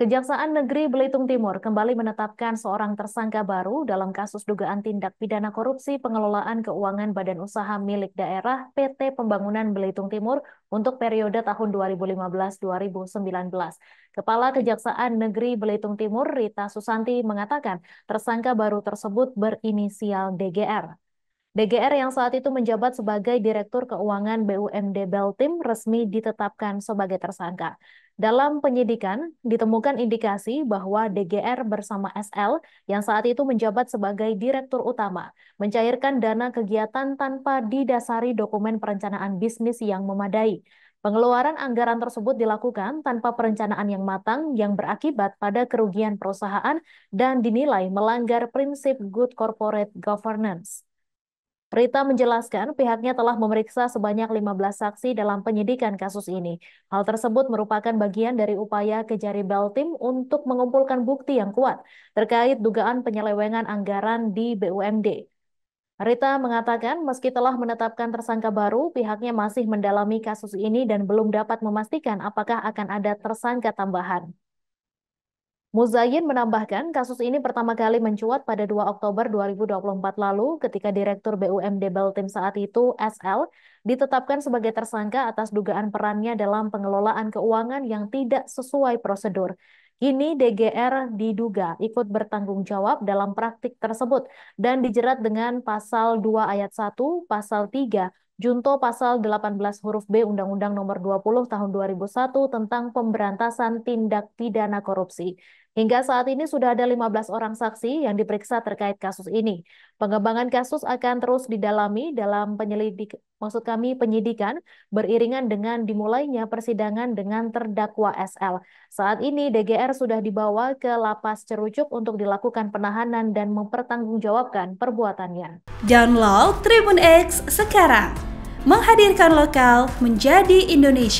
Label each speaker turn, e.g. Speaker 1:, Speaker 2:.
Speaker 1: Kejaksaan Negeri Belitung Timur kembali menetapkan seorang tersangka baru dalam kasus dugaan tindak pidana korupsi pengelolaan keuangan badan usaha milik daerah PT Pembangunan Belitung Timur untuk periode tahun 2015-2019. Kepala Kejaksaan Negeri Belitung Timur Rita Susanti mengatakan tersangka baru tersebut berinisial DGR. DGR yang saat itu menjabat sebagai Direktur Keuangan BUMD Beltim resmi ditetapkan sebagai tersangka. Dalam penyidikan, ditemukan indikasi bahwa DGR bersama SL yang saat itu menjabat sebagai Direktur Utama mencairkan dana kegiatan tanpa didasari dokumen perencanaan bisnis yang memadai. Pengeluaran anggaran tersebut dilakukan tanpa perencanaan yang matang yang berakibat pada kerugian perusahaan dan dinilai melanggar prinsip good corporate governance. Rita menjelaskan pihaknya telah memeriksa sebanyak 15 saksi dalam penyidikan kasus ini. Hal tersebut merupakan bagian dari upaya Kejari Beltim untuk mengumpulkan bukti yang kuat terkait dugaan penyelewengan anggaran di BUMD. Rita mengatakan meski telah menetapkan tersangka baru, pihaknya masih mendalami kasus ini dan belum dapat memastikan apakah akan ada tersangka tambahan. Muzayin menambahkan, kasus ini pertama kali mencuat pada 2 Oktober 2024 lalu ketika Direktur BUMD Beltim saat itu, SL, ditetapkan sebagai tersangka atas dugaan perannya dalam pengelolaan keuangan yang tidak sesuai prosedur. Ini DGR diduga ikut bertanggung jawab dalam praktik tersebut dan dijerat dengan pasal 2 ayat 1, pasal 3, junto pasal 18 huruf B Undang-Undang Nomor 20 Tahun 2001 tentang pemberantasan tindak pidana korupsi Hingga saat ini sudah ada 15 orang saksi yang diperiksa terkait kasus ini. Pengembangan kasus akan terus didalami dalam penyelidik maksud kami penyidikan beriringan dengan dimulainya persidangan dengan terdakwa SL. Saat ini DGR sudah dibawa ke lapas Cerucuk untuk dilakukan penahanan dan mempertanggungjawabkan perbuatannya. Download Tribun X sekarang. Menghadirkan lokal menjadi Indonesia.